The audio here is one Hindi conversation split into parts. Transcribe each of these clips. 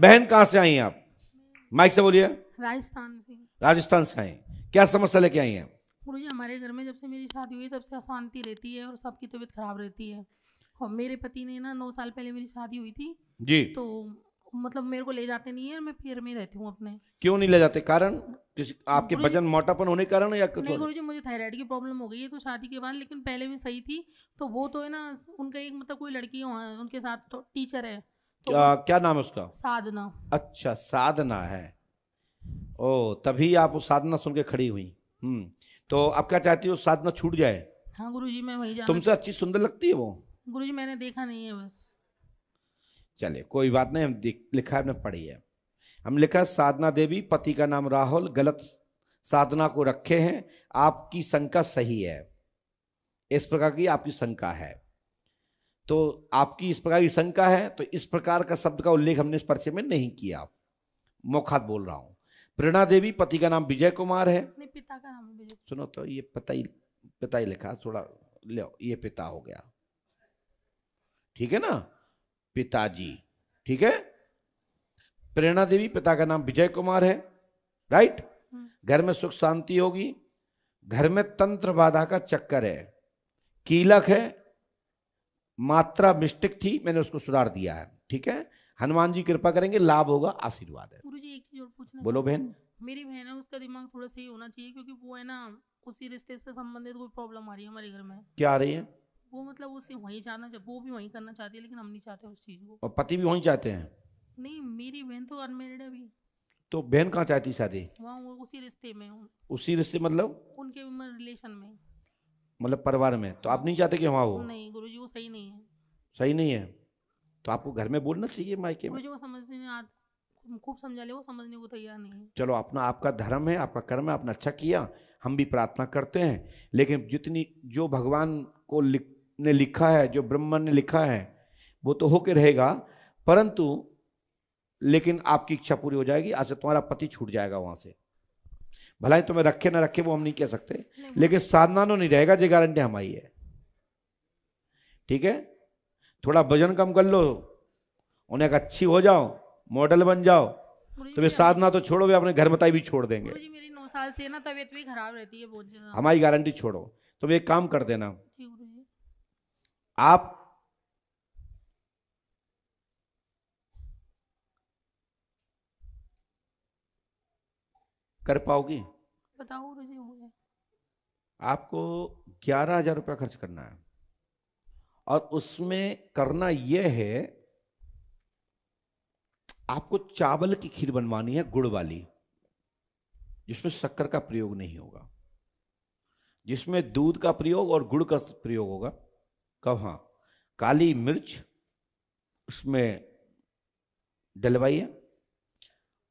बहन कहाँ से आई हैं आप माइक से बोलिए राजस्थान से राजस्थान से आई क्या समस्या लेके आई हैं गुरु जी हमारे घर में जब से मेरी शादी हुई तब से अशांति रहती है और सबकी तबीयत खराब रहती है और मेरे पति ने ना नौ साल पहले मेरी शादी हुई थी जी तो मतलब मेरे को ले जाते नहीं है मैं फिर में रहती हूँ अपने क्यों नहीं ले जाते कारण किसी आपके वजन मोटापन होने के कारण या कुछ नहीं गुरु जी मुझे थायराइड की प्रॉब्लम हो गई है तो शादी के बाद लेकिन पहले भी सही थी तो वो तो है ना उनका एक मतलब कोई लड़की उनके साथ तो टीचर है तो क्या, क्या नाम है उसका साधना अच्छा साधना है ओ तभी आप उस साधना सुन के खड़ी हुई हम्म तो आप क्या चाहती हो साधना छूट जाए हाँ गुरु जी मैं वही तुमसे अच्छी सुंदर लगती है वो गुरु जी मैंने देखा नहीं है बस चले कोई बात नहीं हम लिखा है हमने पढ़ी है हम लिखा है साधना देवी पति का नाम राहुल गलत साधना को रखे हैं आपकी शंका सही है इस प्रकार की आपकी शंका है तो आपकी इस प्रकार की शंका है तो इस प्रकार का शब्द का उल्लेख हमने इस पर्चे में नहीं किया मौखात बोल रहा हूँ प्रेरणा देवी पति का नाम विजय कुमार है पिता का नाम विजय सुनो तो ये पता ही पता ही लिखा थोड़ा ले ये पिता हो गया ठीक है ना पिताजी ठीक है प्रेरणा देवी पिता का नाम विजय कुमार है राइट हम्म। घर में सुख शांति होगी घर में तंत्र बाधा का चक्कर है कीलक है मात्रा मिस्टेक थी मैंने उसको सुधार दिया है ठीक है हनुमान जी कृपा करेंगे लाभ होगा आशीर्वाद है गुरु जी एक चीज और पूछना बोलो बहन मेरी बहन है उसका दिमाग थोड़ा सही होना चाहिए क्योंकि वो है ना उसी रिश्ते से संबंधित कोई प्रॉब्लम आ रही है हमारे घर में क्या आ रही है वो मतलब उसे वहीं जाना वो भी वहीं करना चाहती है लेकिन हम नहीं चाहते उस चीज को और पति भी वहीं चाहते हैं नहीं मेरी बहन तो अनमेरिड है अभी तो बहन कहाँ चाहती शादी वहाँ उसी रिश्ते में उसी रिश्ते मतलब उनके रिलेशन मतलब में मतलब परिवार में तो आप नहीं चाहते कि वहाँ हो नहीं गुरु जी वो सही नहीं है सही नहीं है तो आपको घर में बोलना चाहिए मायके में वो समझ नहीं आता खूब समझा ले वो समझने को तैयार नहीं है चलो अपना आपका धर्म है आपका कर्म है आपने अच्छा किया हम भी प्रार्थना करते हैं लेकिन जितनी जो भगवान को लिख ने लिखा है जो ब्रह्मन ने लिखा है वो तो होके रहेगा परंतु लेकिन आपकी इच्छा पूरी हो जाएगी आज से तुम्हारा पति छूट जाएगा वहाँ से भलाई तुम्हें रखे ना रखे वो हम नहीं कह सकते लेकिन साधना तो नहीं रहेगा जो गारंटी हमारी है ठीक है थोड़ा वजन कम कर लो उन्हें अच्छी हो जाओ मॉडल बन जाओ तो वे साधना तो छोड़ो वे अपने घर मताई भी छोड़ देंगे मेरी नौ साल से ना तबीयत भी खराब रहती है हमारी गारंटी छोड़ो तुम एक काम कर देना आप कर पाओगी बताओ जी मुझे आपको ग्यारह हजार रुपया खर्च करना है और उसमें करना यह है आपको चावल की खीर बनवानी है गुड़ वाली जिसमें शक्कर का प्रयोग नहीं होगा जिसमें दूध का प्रयोग और गुड़ का प्रयोग होगा कब हाँ काली मिर्च उसमें डलवाइए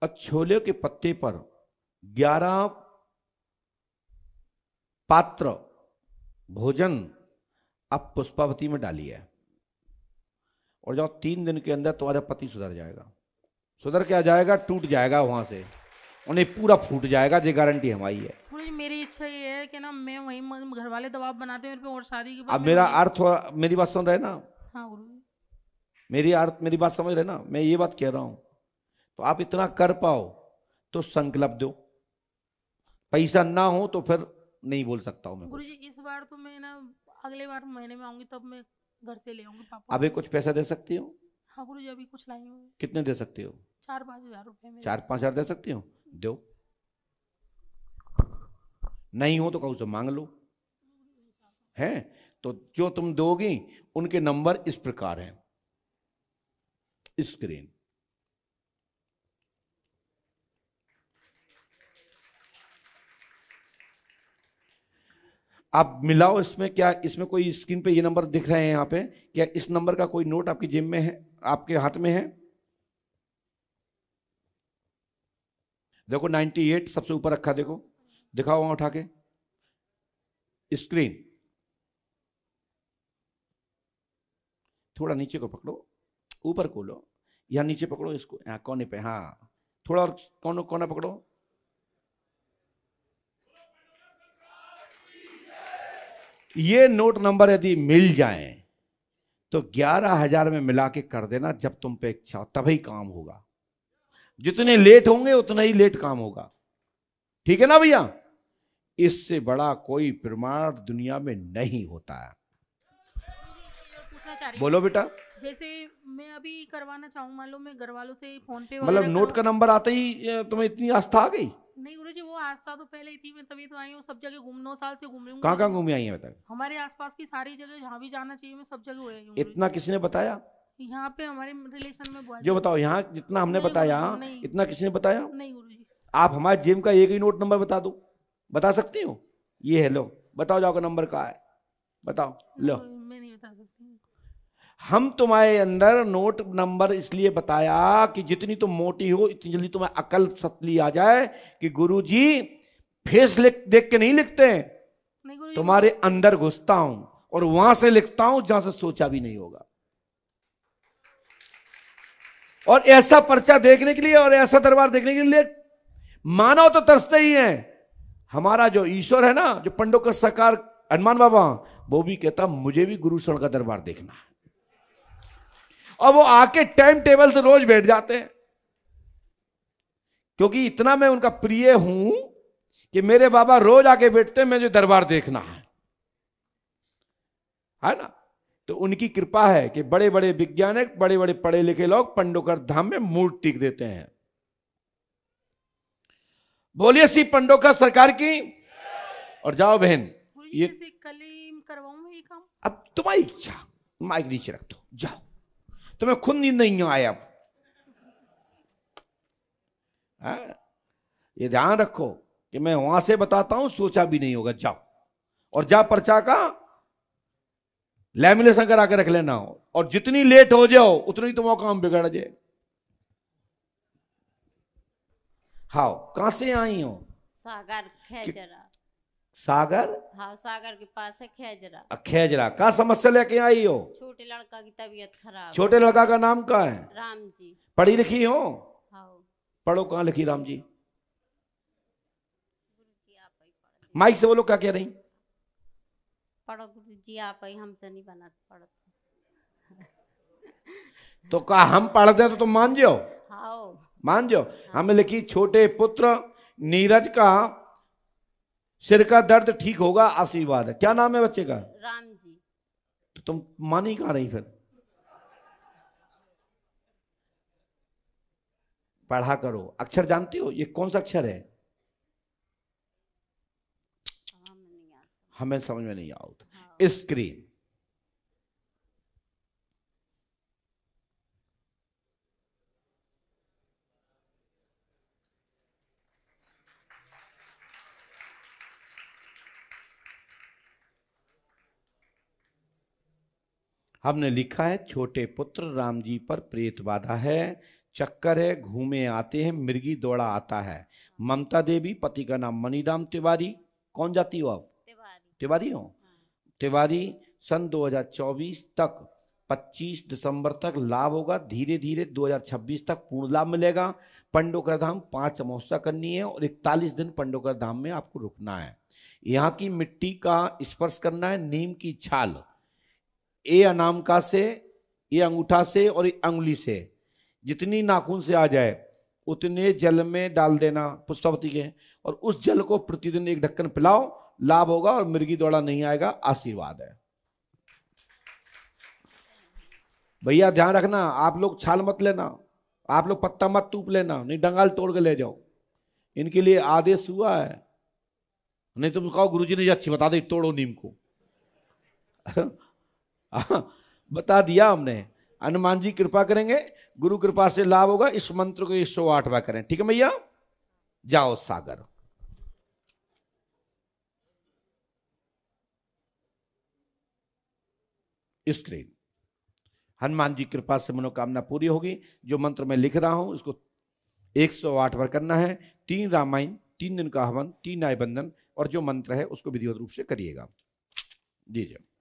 और छोले के पत्ते पर ग्यारह पात्र भोजन आप पुष्पावती में डाली है और जाओ तीन दिन के अंदर तुम्हारा पति सुधर जाएगा सुधर क्या जाएगा टूट जाएगा वहां से उन्हें पूरा फूट जाएगा ये गारंटी हमारी है मेरी इच्छा ये है कि ना मैं वही घर वाले दबाव बनाते हैं और शादी की अब मेरा अर्थ मेरी बात सुन रहे ना हाँ मेरी अर्थ मेरी बात समझ रहे ना मैं ये बात कह रहा हूँ तो आप इतना कर पाओ तो संकल्प दो पैसा ना हो तो फिर नहीं बोल सकता हूँ मैं गुरुजी इस बार तो मैं ना अगले बार महीने में आऊंगी तब मैं घर से ले आऊंगी पापा अभी कुछ पैसा दे सकती हो हाँ गुरुजी अभी कुछ लाई हूँ कितने दे सकती हो चार पाँच हजार रुपये चार पाँच हजार दे सकती हूँ दो नहीं हो तो कहू से मांग लो है तो जो तुम दोगी उनके नंबर इस प्रकार हैं स्क्रीन आप मिलाओ इसमें क्या इसमें कोई स्क्रीन पे ये नंबर दिख रहे हैं यहाँ पे क्या इस नंबर का कोई नोट आपकी जेब में है आपके हाथ में है देखो 98 सबसे ऊपर रखा देखो दिखाओ वहां उठा के स्क्रीन थोड़ा नीचे को पकड़ो ऊपर को लो यहाँ नीचे पकड़ो इसको यहाँ कोने पे हाँ थोड़ा और कौन कौन पकड़ो ये नोट नंबर यदि मिल जाए तो ग्यारह हजार में मिला के कर देना जब तुम पे इच्छा हो तभी काम होगा जितने लेट होंगे उतना ही लेट काम होगा ठीक है ना भैया इससे बड़ा कोई प्रमाण दुनिया में नहीं होता है बोलो बेटा जैसे मैं अभी करवाना चाहूँ मान लो मैं घर वालों से फोन पे मतलब नोट का नंबर आते ही तुम्हें इतनी आस्था आ गई नहीं गुरु जी वो आस्था तो पहले ही थी मैं तभी तो आई हूँ सब जगह घूम नौ साल से घूम रही हूँ कहाँ कहाँ घूमी आई है बताए हमारे आसपास की सारी जगह जहाँ भी जाना चाहिए मैं सब जगह हुई हूँ इतना किसी ने बताया यहाँ पे हमारे रिलेशन में जो बताओ यहाँ जितना हमने बताया इतना किसी ने बताया नहीं गुरु जी आप हमारे जिम का एक ही नोट नंबर बता दो बता सकती हो ये हेलो बताओ जाओ नंबर कहाँ है बताओ लो हम तुम्हारे अंदर नोट नंबर इसलिए बताया कि जितनी तुम मोटी हो इतनी जल्दी तुम्हें अकल सतली आ जाए कि गुरुजी फेस लिख देख के नहीं लिखते हैं तुम्हारे अंदर घुसता हूं और वहां से लिखता हूं जहां से सोचा भी नहीं होगा और ऐसा पर्चा देखने के लिए और ऐसा दरबार देखने के लिए मानव तो तरसते ही है हमारा जो ईश्वर है ना जो पंडो का सरकार हनुमान बाबा वो भी कहता मुझे भी गुरु शरण का दरबार देखना है और वो आके टाइम टेबल से रोज बैठ जाते हैं क्योंकि इतना मैं उनका प्रिय हूं कि मेरे बाबा रोज आके बैठते हैं मुझे दरबार देखना है है ना तो उनकी कृपा है कि बड़े बड़े वैज्ञानिक बड़े बड़े पढ़े लिखे लोग पंडोकर धाम में मूल टीक देते हैं बोलिए सी पंडोकर सरकार की और जाओ बहन ये कलीम करवाऊ अब तुम्हारी इच्छा माइक नीचे रख दो जाओ तो मैं खुद नहीं आया अब हाँ? ये ध्यान रखो कि मैं वहां से बताता हूं सोचा भी नहीं होगा जाओ और जा पर्चा का लैमिनेशन करा के रख लेना हो और जितनी लेट हो जाओ उतनी तो मौका हम बिगड़ जाए हाओ कहां से आई हो सागर सागर हाँ सागर के पास है खेजरा खेजरा का समस्या लेके आई हो छोटे लड़का की तबीयत खराब छोटे लड़का का नाम क्या है राम जी पढ़ी लिखी हो हाँ। पढ़ो कहाँ लिखी राम जी माइक से बोलो क्या कह रही पढ़ो गुरु जी आप ही हमसे नहीं बना पढ़ो तो कहा हम पढ़ते हैं तो तुम मान जाओ हाँ। मान जाओ हाँ। हम लिखी छोटे पुत्र नीरज का सिर का दर्द ठीक होगा आशीर्वाद है क्या नाम है बच्चे का राम जी तो तुम मानी कहा रही फिर पढ़ा करो अक्षर जानते हो ये कौन सा अक्षर है हाँ, हमें समझ में नहीं आओ स्क्रीन हाँ। हमने लिखा है छोटे पुत्र राम जी पर प्रेत बाधा है चक्कर है घूमे आते हैं मिर्गी दौड़ा आता है ममता देवी पति का नाम मनीराम तिवारी कौन जाती हो आप तिवारी हो हाँ। तिवारी सन 2024 तक 25 दिसंबर तक लाभ होगा धीरे धीरे 2026 तक पूर्ण लाभ मिलेगा पंडोकर धाम पाँच अमावस्या करनी है और 41 दिन पंडोकर धाम में आपको रुकना है यहाँ की मिट्टी का स्पर्श करना है नीम की छाल ए अनामका से ये अंगूठा से और अंगुली से जितनी नाखून से आ जाए उतने जल में डाल देना पुष्पावती के और उस जल को प्रतिदिन एक ढक्कन पिलाओ लाभ होगा और मिर्गी दौड़ा नहीं आएगा आशीर्वाद है भैया ध्यान रखना आप लोग छाल मत लेना आप लोग पत्ता मत तूप लेना नहीं डंगाल तोड़ के ले जाओ इनके लिए आदेश हुआ है नहीं तुम तो कहो गुरुजी ने अच्छी बता दे तोड़ो नीम को हाँ, बता दिया हमने हनुमान जी कृपा करेंगे गुरु कृपा से लाभ होगा इस मंत्र को एक सौ आठ बार करें ठीक है भैया जाओ सागर स्क्रीन हनुमान जी कृपा से मनोकामना पूरी होगी जो मंत्र मैं लिख रहा हूं उसको आठ बार करना है तीन रामायण तीन दिन का हवन तीन आय बंधन और जो मंत्र है उसको विधिवत रूप से करिएगा दीजिए